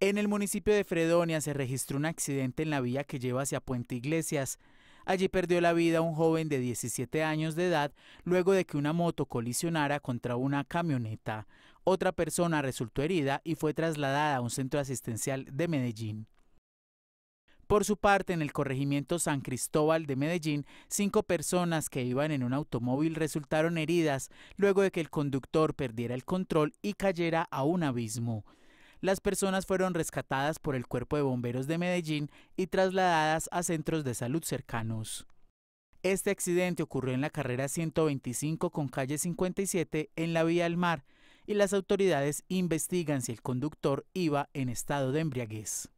En el municipio de Fredonia se registró un accidente en la vía que lleva hacia Puente Iglesias. Allí perdió la vida un joven de 17 años de edad luego de que una moto colisionara contra una camioneta. Otra persona resultó herida y fue trasladada a un centro asistencial de Medellín. Por su parte, en el corregimiento San Cristóbal de Medellín, cinco personas que iban en un automóvil resultaron heridas luego de que el conductor perdiera el control y cayera a un abismo. Las personas fueron rescatadas por el Cuerpo de Bomberos de Medellín y trasladadas a centros de salud cercanos. Este accidente ocurrió en la carrera 125 con calle 57 en la vía al mar y las autoridades investigan si el conductor iba en estado de embriaguez.